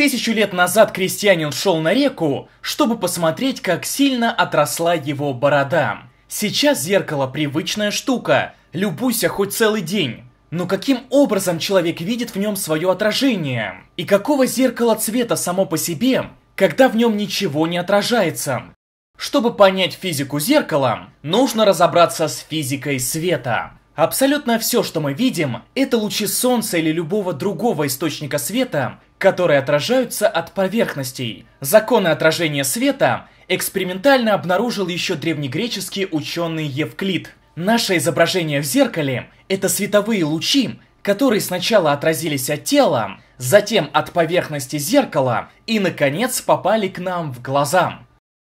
Тысячу лет назад крестьянин шел на реку, чтобы посмотреть, как сильно отросла его борода. Сейчас зеркало привычная штука, любуйся хоть целый день. Но каким образом человек видит в нем свое отражение? И какого зеркала цвета само по себе, когда в нем ничего не отражается? Чтобы понять физику зеркала, нужно разобраться с физикой света. Абсолютно все, что мы видим, это лучи солнца или любого другого источника света, которые отражаются от поверхностей. Законы отражения света экспериментально обнаружил еще древнегреческий ученый Евклид. Наше изображение в зеркале – это световые лучи, которые сначала отразились от тела, затем от поверхности зеркала и, наконец, попали к нам в глаза.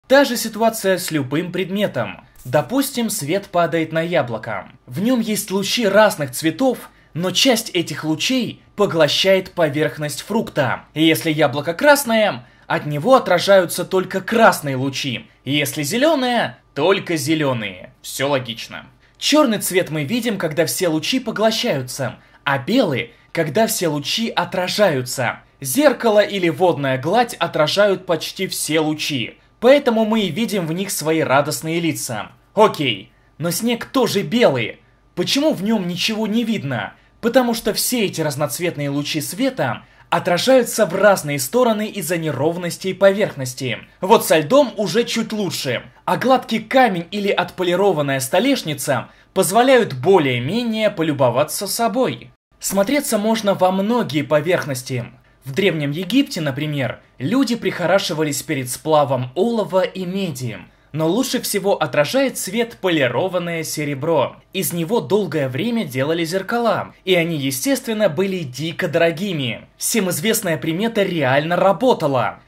Та же ситуация с любым предметом. Допустим, свет падает на яблоко. В нем есть лучи разных цветов, но часть этих лучей поглощает поверхность фрукта. если яблоко красное, от него отражаются только красные лучи. Если зеленое, только зеленые. Все логично. Черный цвет мы видим, когда все лучи поглощаются, а белый, когда все лучи отражаются. Зеркало или водная гладь отражают почти все лучи, поэтому мы и видим в них свои радостные лица. Окей, но снег тоже белый. Почему в нем ничего не видно? потому что все эти разноцветные лучи света отражаются в разные стороны из-за неровностей поверхности. Вот со льдом уже чуть лучше, а гладкий камень или отполированная столешница позволяют более-менее полюбоваться собой. Смотреться можно во многие поверхности. В Древнем Египте, например, люди прихорашивались перед сплавом олова и меди, но лучше всего отражает свет полированное серебро. Из него долгое время делали зеркала, и они, естественно, были дико дорогими. Всем известная примета реально работала.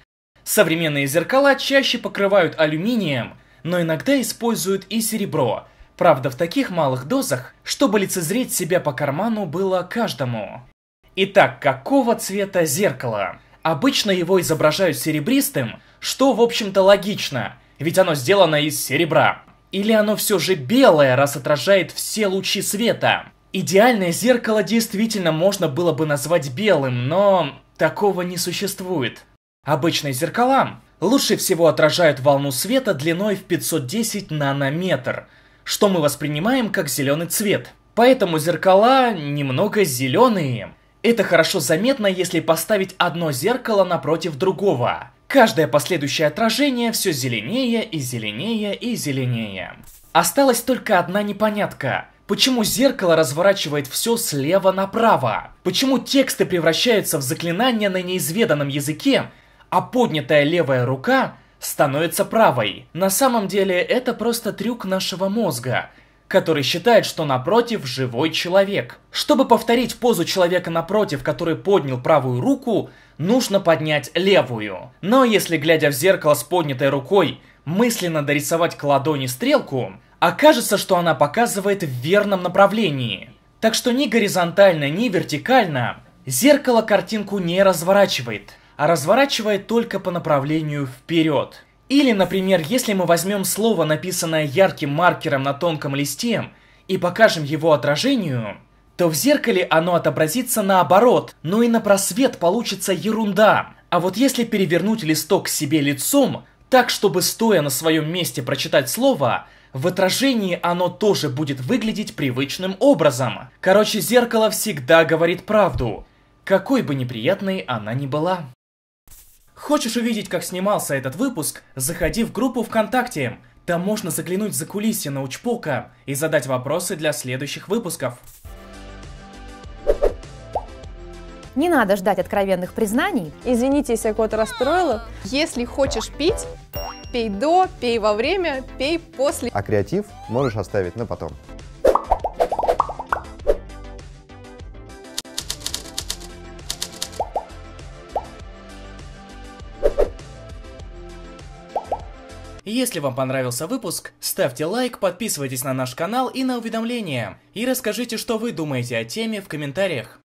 Современные зеркала чаще покрывают алюминием, но иногда используют и серебро, правда в таких малых дозах, чтобы лицезреть себя по карману было каждому. Итак, какого цвета зеркало? Обычно его изображают серебристым, что в общем-то логично – ведь оно сделано из серебра. Или оно все же белое, раз отражает все лучи света? Идеальное зеркало действительно можно было бы назвать белым, но такого не существует. Обычные зеркала лучше всего отражают волну света длиной в 510 нанометр, что мы воспринимаем как зеленый цвет. Поэтому зеркала немного зеленые. Это хорошо заметно, если поставить одно зеркало напротив другого. Каждое последующее отражение все зеленее и зеленее и зеленее. Осталась только одна непонятка. Почему зеркало разворачивает все слева направо? Почему тексты превращаются в заклинания на неизведанном языке, а поднятая левая рука становится правой? На самом деле это просто трюк нашего мозга – который считает, что напротив живой человек. Чтобы повторить позу человека напротив, который поднял правую руку, нужно поднять левую. Но если, глядя в зеркало с поднятой рукой, мысленно дорисовать к ладони стрелку, окажется, что она показывает в верном направлении. Так что ни горизонтально, ни вертикально зеркало картинку не разворачивает, а разворачивает только по направлению вперед. Или, например, если мы возьмем слово, написанное ярким маркером на тонком листе, и покажем его отражению, то в зеркале оно отобразится наоборот, но и на просвет получится ерунда. А вот если перевернуть листок к себе лицом, так чтобы стоя на своем месте прочитать слово, в отражении оно тоже будет выглядеть привычным образом. Короче, зеркало всегда говорит правду, какой бы неприятной она ни была. Хочешь увидеть, как снимался этот выпуск? Заходи в группу ВКонтакте. Там можно заглянуть за кулисы научпока и задать вопросы для следующих выпусков. Не надо ждать откровенных признаний. Извините, если я кого-то расстроила. Если хочешь пить, пей до, пей во время, пей после. А креатив можешь оставить на потом. Если вам понравился выпуск, ставьте лайк, подписывайтесь на наш канал и на уведомления. И расскажите, что вы думаете о теме в комментариях.